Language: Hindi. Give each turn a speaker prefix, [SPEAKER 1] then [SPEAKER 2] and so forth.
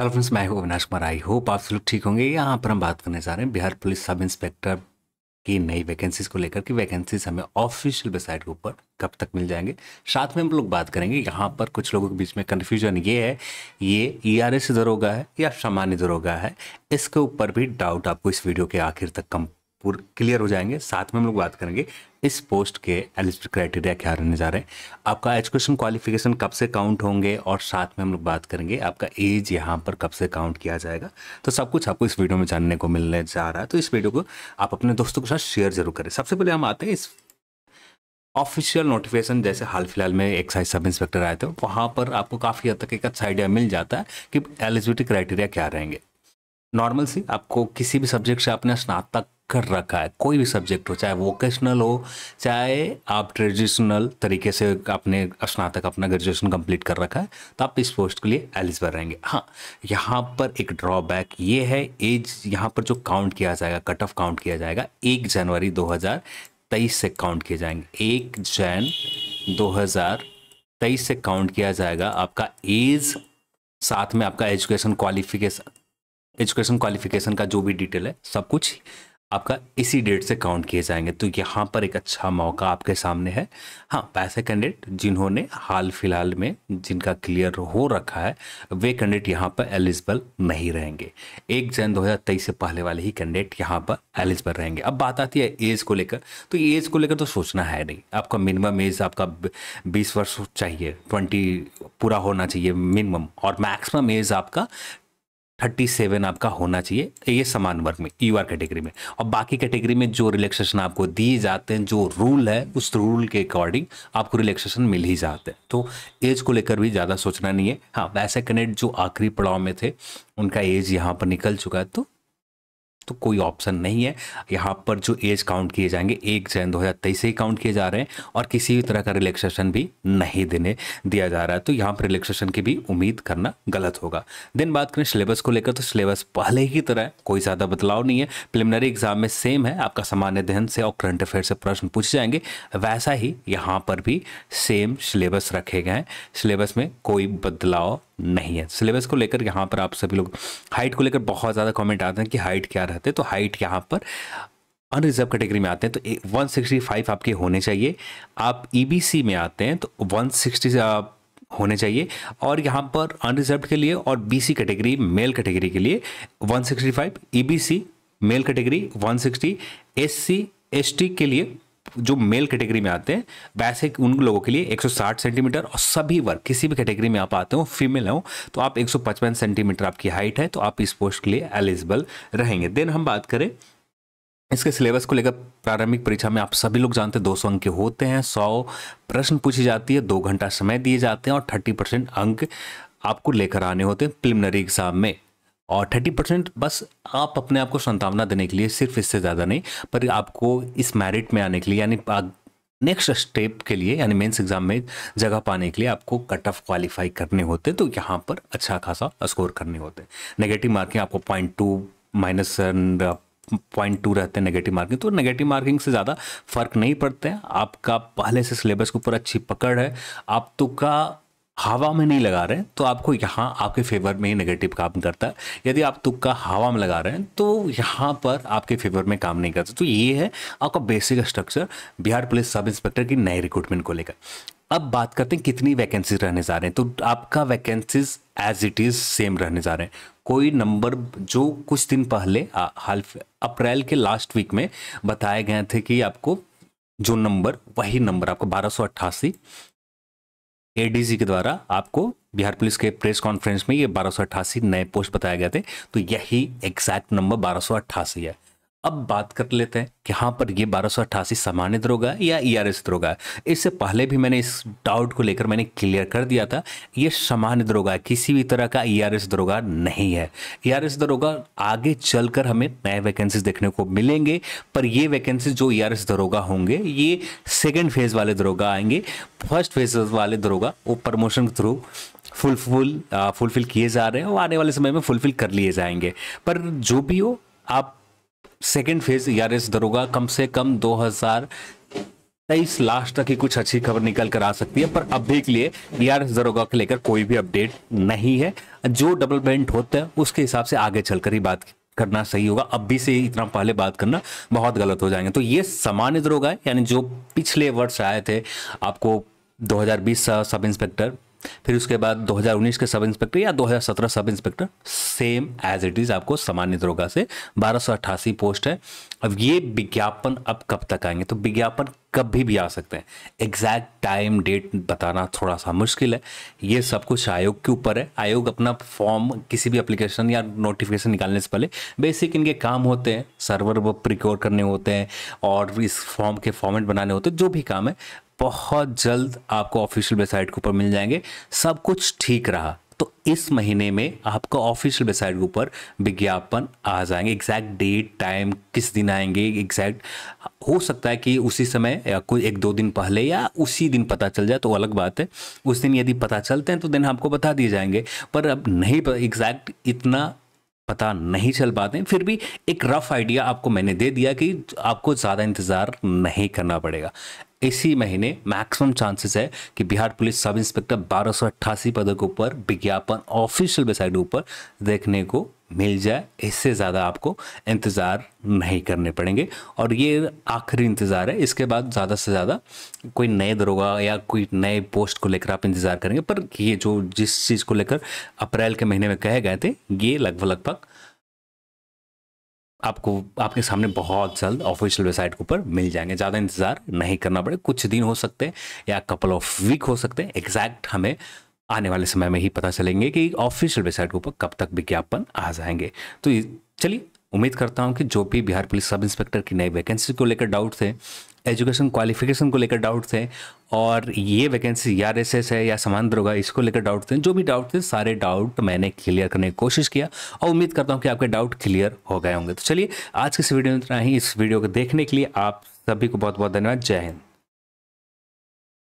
[SPEAKER 1] हेलो फ्रेंड्स मैं हूं अविनाश कुमार आई होप आप लोग ठीक होंगे यहाँ पर हम बात करने जा रहे हैं बिहार पुलिस सब इंस्पेक्टर की नई वैकेंसीज को लेकर कि वैकेंसीज हमें ऑफिशियल वेबसाइट के ऊपर कब तक मिल जाएंगे साथ में हम लोग बात करेंगे यहाँ पर कुछ लोगों के बीच में कन्फ्यूजन ये है ये ई e आर एस दरोगा है या सामान्य दरोगा है इसके ऊपर भी डाउट आपको इस वीडियो के आखिर तक कम पूरे क्लियर हो जाएंगे साथ में हम लोग बात करेंगे इस पोस्ट के एलिजिबिलिटी क्राइटेरिया क्या रहने जा रहे हैं आपका एजुकेशन क्वालिफिकेशन कब से काउंट होंगे और साथ में हम लोग बात करेंगे आपका एज यहाँ पर कब से काउंट किया जाएगा तो सब कुछ आपको इस वीडियो में जानने को मिलने जा रहा है तो इस वीडियो को आप अपने दोस्तों के साथ शेयर जरूर करें सबसे पहले हम आते हैं इस ऑफिशियल नोटिफिकेशन जैसे हाल फिलहाल में एक्साइज सब इंस्पेक्टर आए थे वहाँ पर आपको काफ़ी हद तक एक अच्छा आइडिया मिल जाता है कि एलिजिबिलिटी क्राइटेरिया क्या रहेंगे नॉर्मल सी आपको किसी भी सब्जेक्ट से आपने स्नातक कर रखा है कोई भी सब्जेक्ट हो चाहे वोकेशनल हो चाहे आप ट्रेडिशनल तरीके से अपने स्नातक अपना ग्रेजुएशन कंप्लीट कर रखा है तो आप इस पोस्ट के लिए एलिजिबल रहेंगे हाँ यहाँ पर एक ड्रॉबैक ये है एज यहाँ पर जो काउंट किया जाएगा कट ऑफ काउंट किया जाएगा एक जनवरी दो से काउंट किए जाएंगे एक जैन दो से काउंट किया जाएगा आपका एज साथ में आपका एजुकेशन क्वालिफिकेशन एजुकेशन क्वालिफिकेशन का जो भी डिटेल है सब कुछ आपका इसी डेट से काउंट किए जाएंगे तो यहाँ पर एक अच्छा मौका आपके सामने है हाँ वैसे कैंडिडेट जिन्होंने हाल फिलहाल में जिनका क्लियर हो रखा है वे कैंडिडेट यहाँ पर एलिजिबल नहीं रहेंगे एक जन 2023 से पहले वाले ही कैंडिडेट यहाँ पर एलिजिबल रहेंगे अब बात आती है एज को लेकर तो एज को लेकर तो सोचना है नहीं आपका मिनिमम एज आपका बीस वर्ष चाहिए ट्वेंटी पूरा होना चाहिए मिनिमम और मैक्सिमम एज आपका थर्टी सेवन आपका होना चाहिए ये समान वर्ग में यू आर कैटेगरी में और बाकी कैटेगरी में जो रिलैक्सेशन आपको दिए जाते हैं जो रूल है उस रूल के अकॉर्डिंग आपको रिलैक्सेशन मिल ही जाते हैं तो एज को लेकर भी ज़्यादा सोचना नहीं है हाँ वैसे कनेक्ट जो आखिरी पड़ाव में थे उनका एज यहाँ पर निकल चुका है तो तो कोई ऑप्शन नहीं है यहाँ पर जो एज काउंट किए जाएंगे एक जैन दो से ही काउंट किए जा रहे हैं और किसी भी तरह का रिलैक्सेशन भी नहीं देने दिया जा रहा है तो यहाँ पर रिलैक्सेशन की भी उम्मीद करना गलत होगा देन बात करें सिलेबस को लेकर तो सिलेबस पहले ही तरह है कोई ज़्यादा बदलाव नहीं है प्रिलिमिनरी एग्जाम में सेम है आपका सामान्य दहन से और करंट अफेयर से प्रश्न पूछे जाएंगे वैसा ही यहाँ पर भी सेम सिलेबस रखे गए हैं सिलेबस में कोई बदलाव नहीं है सिलेबस को लेकर यहाँ पर आप सभी लोग हाइट को लेकर बहुत ज़्यादा कमेंट आते हैं कि हाइट क्या रह रहते तो हाइट यहाँ पर अनरिजर्व कैटेगरी में आते हैं तो 165 आपके होने चाहिए आप ईबीसी e में आते हैं तो 160 होने चाहिए और यहाँ पर अनरिजर्व के लिए और बीसी कैटेगरी मेल कैटेगरी के लिए 165 EBC male category 160 SC ST के लिए जो मेल कैटेगरी में आते हैं वैसे उन लोगों के लिए 160 सेंटीमीटर और सभी वर्ग किसी भी कैटेगरी में आप आते हो फीमेल हो तो आप 155 सेंटीमीटर आपकी हाइट है तो आप इस पोस्ट के लिए एलिजिबल रहेंगे देन हम बात करें इसके सिलेबस को लेकर प्रारंभिक परीक्षा में आप सभी लोग जानते हैं दो सौ अंक होते हैं सौ प्रश्न पूछी जाती है दो घंटा समय दिए जाते हैं और थर्टी परसेंट अंक आपको लेकर आने होते हैं प्रिलिमिनरी एग्जाम में और थर्टी परसेंट बस आप अपने आप को संतावना देने के लिए सिर्फ इससे ज़्यादा नहीं पर आपको इस मैरिट में आने के लिए यानी नेक्स्ट स्टेप के लिए यानी मेंस एग्ज़ाम में जगह पाने के लिए आपको कट ऑफ क्वालिफाई करने होते तो यहाँ पर अच्छा खासा स्कोर करने होते नेगेटिव मार्किंग आपको point two minus point two रहते हैं नेगेटिव मार्किंग तो नेगेटिव मार्किंग से ज़्यादा फर्क नहीं पड़ते हैं आपका पहले से सिलेबस के ऊपर अच्छी पकड़ है आप तो का हवा में नहीं लगा रहे हैं तो आपको यहाँ आपके फेवर में ही नेगेटिव काम करता है यदि आप तुक्का हवा में लगा रहे हैं तो यहाँ पर आपके फेवर में काम नहीं करता तो ये है आपका basic structure Bihar police sub inspector की नए रिक्रूटमेंट को लेकर अब बात करते हैं कितनी वैकेंसीज रहने जा रहे हैं तो आपका vacancies as it is same रहने जा रहे हैं कोई नंबर जो कुछ दिन पहले हाल अप्रैल के लास्ट वीक में बताए गए थे कि आपको जो नंबर वही नंबर आपको बारह सौ अट्ठासी एडीजी के द्वारा आपको बिहार पुलिस के प्रेस कॉन्फ्रेंस में ये बारह नए पोस्ट बताए गए थे तो यही एग्जैक्ट नंबर बारह है अब बात कर लेते हैं कि हाँ पर ये बारह सामान्य दरोगा या ई आर एस दरोगा इससे पहले भी मैंने इस डाउट को लेकर मैंने क्लियर कर दिया था ये सामान्य दरोगा किसी भी तरह का ई आर एस दरोगा नहीं है ई आर एस दरोगा आगे चलकर हमें नए वैकेंसीज देखने को मिलेंगे पर ये वैकेंसी जो ई आर एस दरोगा होंगे ये सेकेंड फेज वाले दरोगा आएंगे फर्स्ट फेज वाले दरोगा वो प्रमोशन के थ्रू फुल फुल फुलफिल किए जा रहे हैं और आने वाले समय में फुलफिल कर लिए जाएंगे पर जो भी हो आप सेकेंड फेज एस दरोगा कम से कम 2023 लास्ट तक ही कुछ अच्छी खबर निकल कर आ सकती है पर अभी के लिए यार दरोगा को लेकर कोई भी अपडेट नहीं है जो डेवलपमेंट होता है उसके हिसाब से आगे चलकर ही बात करना सही होगा अभी से इतना पहले बात करना बहुत गलत हो जाएंगे तो ये सामान्य दरोगा यानी जो पिछले वर्ष आए थे आपको 2020 सब इंस्पेक्टर फिर उसके बाद 2019 के सब इंस्पेक्टर या 2017 sub inspector same as it is आपको सामान्य दरोगा से बारह पोस्ट है अब ये विज्ञापन अब कब तक आएंगे तो विज्ञापन कभी भी आ सकते हैं एग्जैक्ट टाइम डेट बताना थोड़ा सा मुश्किल है ये सब कुछ आयोग के ऊपर है आयोग अपना फॉर्म किसी भी एप्लीकेशन या नोटिफिकेशन निकालने से पहले बेसिक इनके काम होते हैं सर्वर वो प्रिक्योर करने होते हैं और इस फॉर्म के फॉर्मेट बनाने होते हैं जो भी काम है बहुत जल्द आपको ऑफिशियल वेबसाइट के ऊपर मिल जाएंगे सब कुछ ठीक रहा तो इस महीने में आपका ऑफिशियल वेबसाइट के ऊपर विज्ञापन आ जाएंगे एग्जैक्ट डेट टाइम किस दिन आएंगे एग्जैक्ट हो सकता है कि उसी समय या कोई एक दो दिन पहले या उसी दिन पता चल जाए तो अलग बात है उस दिन यदि पता चलते हैं तो दिन आपको बता दिए जाएंगे पर अब नहीं एग्जैक्ट इतना पता नहीं चल पाते फिर भी एक रफ आइडिया आपको मैंने दे दिया कि आपको ज़्यादा इंतज़ार नहीं करना पड़ेगा इसी महीने मैक्सिमम चांसेस है कि बिहार पुलिस सब इंस्पेक्टर बारह पदों के ऊपर विज्ञापन ऑफिशियल वेबसाइट ऊपर देखने को मिल जाए इससे ज़्यादा आपको इंतज़ार नहीं करने पड़ेंगे और ये आखिरी इंतज़ार है इसके बाद ज़्यादा से ज़्यादा कोई नए दरोगा या कोई नए पोस्ट को लेकर आप इंतज़ार करेंगे पर ये जो जिस चीज़ को लेकर अप्रैल के महीने में कहे गए थे ये लगभग लगभग आपको आपके सामने बहुत जल्द ऑफिशियल वेबसाइट के ऊपर मिल जाएंगे ज़्यादा इंतज़ार नहीं करना पड़े कुछ दिन हो सकते हैं या कपल ऑफ वीक हो सकते हैं एग्जैक्ट हमें आने वाले समय में ही पता चलेंगे कि ऑफिशियल वेबसाइट के ऊपर कब तक विज्ञापन आ जाएंगे तो चलिए उम्मीद करता हूँ कि जो भी बिहार पुलिस सब इंस्पेक्टर की नई वैकेंसी को लेकर डाउट थे एजुकेशन क्वालिफिकेशन को लेकर डाउट्स हैं और ये वैकेंसी या एस है या समान होगा इसको लेकर डाउट थे जो भी डाउट थे सारे डाउट मैंने क्लियर करने की कोशिश किया और उम्मीद करता हूँ कि आपके डाउट क्लियर हो गए होंगे तो चलिए आज के इस वीडियो में इतना ही इस वीडियो को देखने के लिए आप सभी को बहुत बहुत धन्यवाद जय हिंद